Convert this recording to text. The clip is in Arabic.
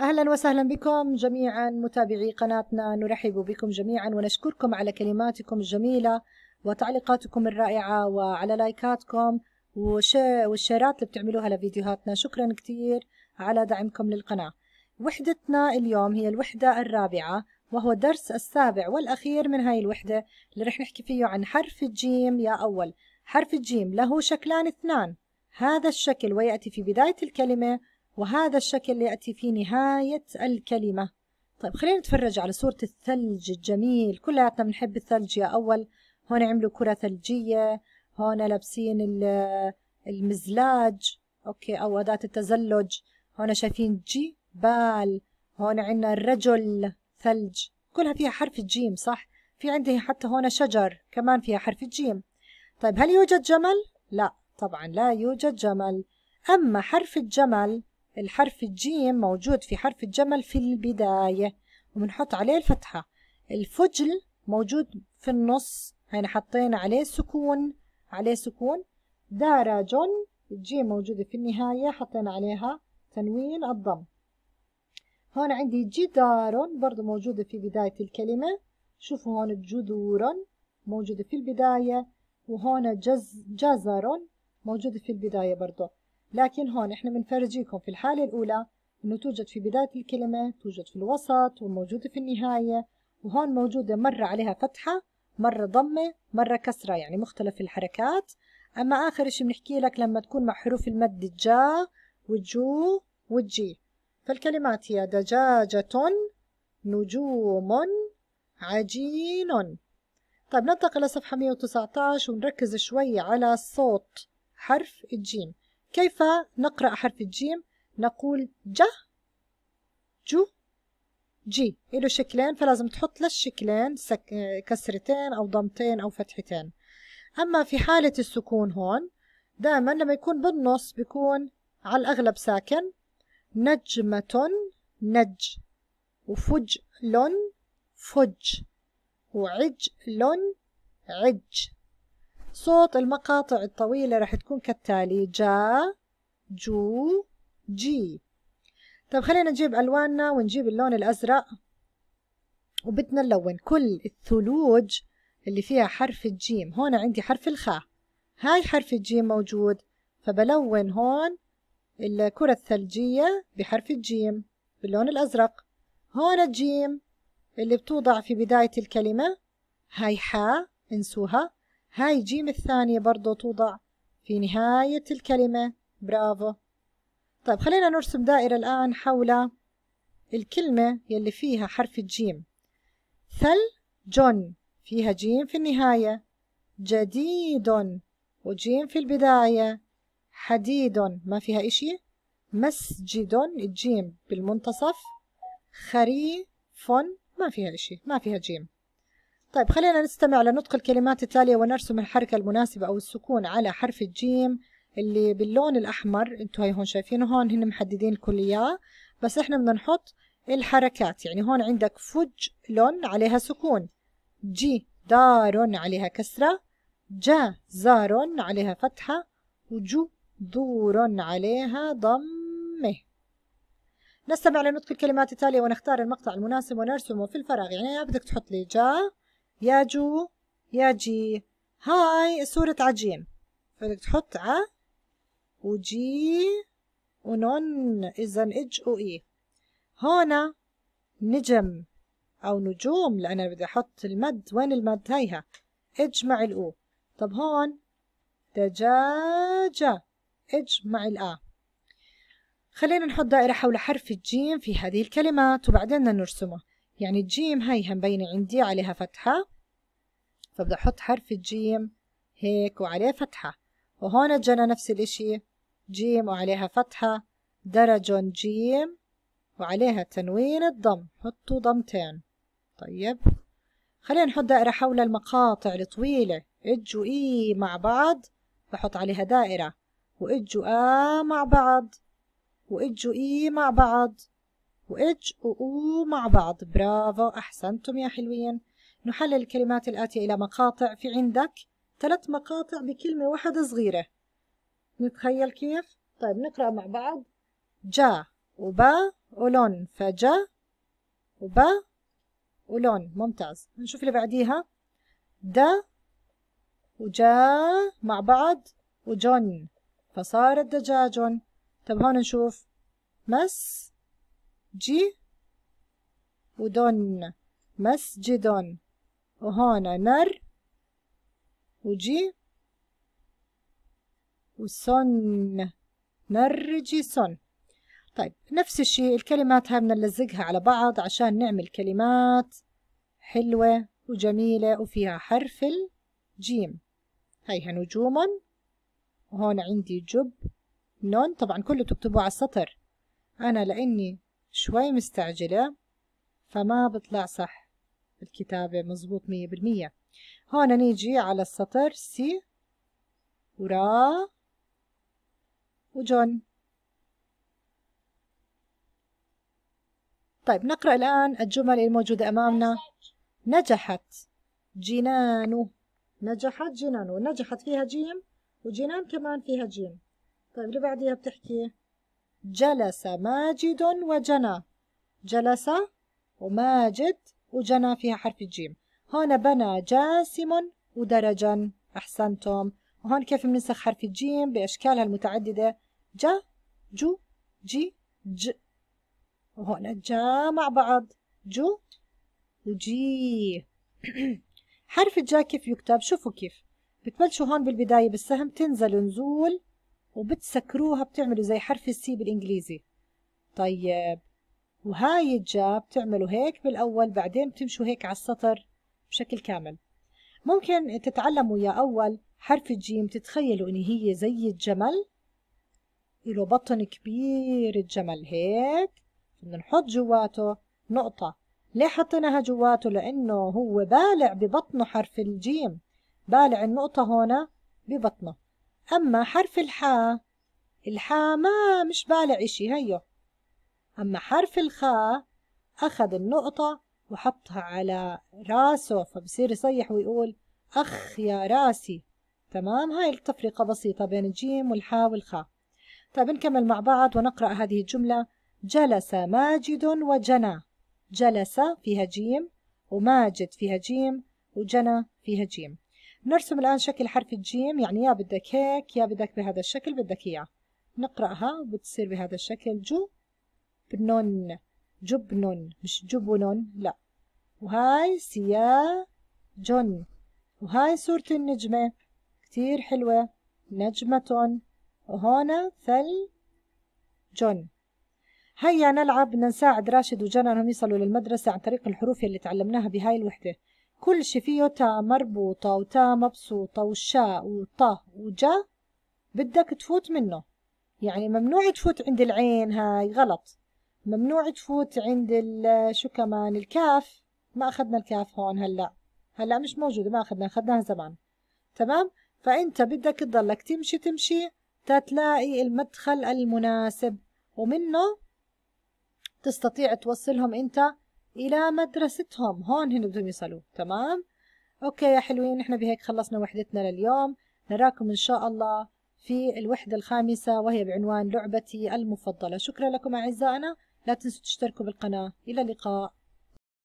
أهلا وسهلا بكم جميعا متابعي قناتنا نرحب بكم جميعا ونشكركم على كلماتكم الجميلة وتعليقاتكم الرائعة وعلى لايكاتكم والشيرات اللي بتعملوها لفيديوهاتنا شكرا كثير على دعمكم للقناة وحدتنا اليوم هي الوحدة الرابعة وهو الدرس السابع والأخير من هاي الوحدة اللي رح نحكي فيه عن حرف الجيم يا أول حرف الجيم له شكلان اثنان هذا الشكل ويأتي في بداية الكلمة وهذا الشكل يأتي في نهاية الكلمة طيب خلينا نتفرج على صورة الثلج الجميل كلياتنا بنحب الثلج يا أول هون عملوا كرة ثلجية هون لابسين المزلاج أوكي أو أداة التزلج هون شايفين جبال هون عنا الرجل ثلج كلها فيها حرف الجيم صح في عندي حتى هون شجر كمان فيها حرف الجيم طيب هل يوجد جمل لا طبعا لا يوجد جمل أما حرف الجمل الحرف الجيم موجود في حرف الجمل في البداية وبنحط عليه الفتحة الفجل موجود في النص هنا يعني حطينا عليه سكون عليه سكون دارج الجيم موجودة في النهاية حطينا عليها تنوين الضم هون عندي جدار برضو موجودة في بداية الكلمة شوفوا هون جذور موجودة في البداية وهون جز جزر موجودة في البداية برضو لكن هون احنا بنفرجيكم في الحالة الأولى إنه توجد في بداية الكلمة توجد في الوسط وموجودة في النهاية وهون موجودة مرة عليها فتحة مرة ضمة مرة كسرة يعني مختلف الحركات أما آخر شيء بنحكي لك لما تكون مع حروف المد الجا والجو وجي فالكلمات هي دجاجة نجوم عجين طيب ننتقل لصفحة 119 ونركز شوي على صوت حرف الجيم كيف نقرأ حرف الجيم؟ نقول جا جو جي إله شكلين فلازم تحط للشكلين سك... كسرتين أو ضمتين أو فتحتين أما في حالة السكون هون دائما لما يكون بالنص بيكون على الأغلب ساكن نجمة نج وفجل فج وعجل عج صوت المقاطع الطويلة راح تكون كالتالي جا جو جي طب خلينا نجيب ألواننا ونجيب اللون الأزرق وبدنا نلون كل الثلوج اللي فيها حرف الجيم هون عندي حرف الخاء هاي حرف الجيم موجود فبلون هون الكرة الثلجية بحرف الجيم باللون الأزرق هون الجيم اللي بتوضع في بداية الكلمة هاي حاء انسوها هاي جيم الثانية برضو توضع في نهاية الكلمة برافو طيب خلينا نرسم دائرة الآن حول الكلمة يلي فيها حرف الجيم ثل جون فيها جيم في النهاية جديد وجيم في البداية حديد ما فيها إشي مسجد الجيم بالمنتصف خريف ما فيها إشي ما فيها جيم طيب خلينا نستمع لنطق الكلمات التالية ونرسم الحركة المناسبة أو السكون على حرف الجيم اللي باللون الأحمر انتوا هاي هون شايفينه هون هن محددين الكل بس احنا بدنا نحط الحركات يعني هون عندك فج لون عليها سكون جي دار عليها كسرة جا زار عليها فتحة وجو دور عليها ضمه نستمع لنطق الكلمات التالية ونختار المقطع المناسب ونرسمه في الفراغ يعني بدك تحط لي جا يا جو يا جي هاي صورة عجيم فبدك تحط ع وجي ونون إذا إج وإي هون نجم أو نجوم لأن أنا بدي أحط المد وين المد هيها إج مع الأو طب هون دجاجة إج مع الآ خلينا نحط دائرة حول حرف الجيم في هذه الكلمات وبعدين نرسمه يعني الجيم هاي مبينة عندي عليها فتحة فبدي أحط حرف الجيم هيك وعليه فتحة وهون جانا نفس الاشي جيم وعليها فتحة درج جيم وعليها تنوين الضم حطوا ضمتين طيب خلينا نحط دائرة حول المقاطع الطويلة اج وإي مع بعض بحط عليها دائرة واج وآ مع بعض واج وإي مع بعض وإج وأو مع بعض برافو أحسنتم يا حلوين نحلل الكلمات الآتية إلى مقاطع في عندك ثلاث مقاطع بكلمة واحدة صغيرة نتخيل كيف؟ طيب نقرأ مع بعض جا وبا ولون فجا وبا ولون ممتاز نشوف اللي بعديها دا وجا مع بعض وجن فصارت دجاج طيب هون نشوف مس جي ودون مسجد وهون نر وجي وسن نرجسون طيب نفس الشيء الكلمات هاي بنلزقها على بعض عشان نعمل كلمات حلوة وجميلة وفيها حرف الجيم هيها نجوم وهون عندي جب نون طبعا كله تكتبوه على السطر أنا لأني شوي مستعجلة فما بطلع صح الكتابة مظبوط مية بالمية هون نيجي على السطر سي ورا وجون طيب نقرأ الآن الجمل الموجودة أمامنا نجحت جنانو نجحت جنانو نجحت فيها جيم وجنان كمان فيها جيم طيب اللي بعديها بتحكي جلس ماجد وجنى جلس وماجد وجنى فيها حرف الجيم هون بنى جاسم ودرجا أحسنتم وهون كيف بننسخ حرف الجيم بأشكالها المتعددة جا جو جي ج وهون جا مع بعض جو وجي حرف الجا كيف يكتب شوفوا كيف بتبلشوا هون بالبداية بالسهم تنزل نزول وبتسكروها بتعملوا زي حرف السي بالإنجليزي طيب وهاي الجا بتعملوا هيك بالأول بعدين بتمشوا هيك على السطر بشكل كامل ممكن تتعلموا يا أول حرف الجيم تتخيلوا إن هي زي الجمل له بطن كبير الجمل هيك بدنا نحط جواته نقطة ليه حطيناها جواته لأنه هو بالع ببطنه حرف الجيم بالع النقطة هنا ببطنه أما حرف الحاء الحاء ما مش بالع إشي هيو أما حرف الخاء أخذ النقطة وحطها على راسه فبصير يصيح ويقول أخ يا راسي تمام هاي التفرقة بسيطة بين الجيم والحاء والخاء طيب نكمل مع بعض ونقرأ هذه الجملة جلس ماجد وجنى جلس فيها جيم وماجد فيها جيم وجنى فيها جيم نرسم الآن شكل حرف الجيم يعني يا بدك هيك يا بدك بهذا الشكل بدك إياه نقرأها وبتصير بهذا الشكل جو بنون مش جبنون لا وهاي سيا جن وهاي صورة النجمة كتير حلوة نجمة وهنا ثل جن هيا نلعب بدنا نساعد راشد وجنى انهم يصلوا للمدرسة عن طريق الحروف اللي تعلمناها بهاي الوحدة كل شي فيه تا مربوطة وتا مبسوطة وشاء وطه وجا بدك تفوت منه يعني ممنوع تفوت عند العين هاي غلط ممنوع تفوت عند شو كمان الكاف ما أخذنا الكاف هون هلأ هلأ مش موجودة ما أخذنا أخذناها زمان تمام فأنت بدك تضلك تمشي تمشي تتلاقي المدخل المناسب ومنه تستطيع توصلهم أنت إلى مدرستهم هون هن بدهم يصلوا تمام أوكي يا حلوين إحنا بهيك خلصنا وحدتنا لليوم نراكم إن شاء الله في الوحدة الخامسة وهي بعنوان لعبتي المفضلة شكرا لكم أعزائنا لا تنسوا تشتركوا بالقناة إلى اللقاء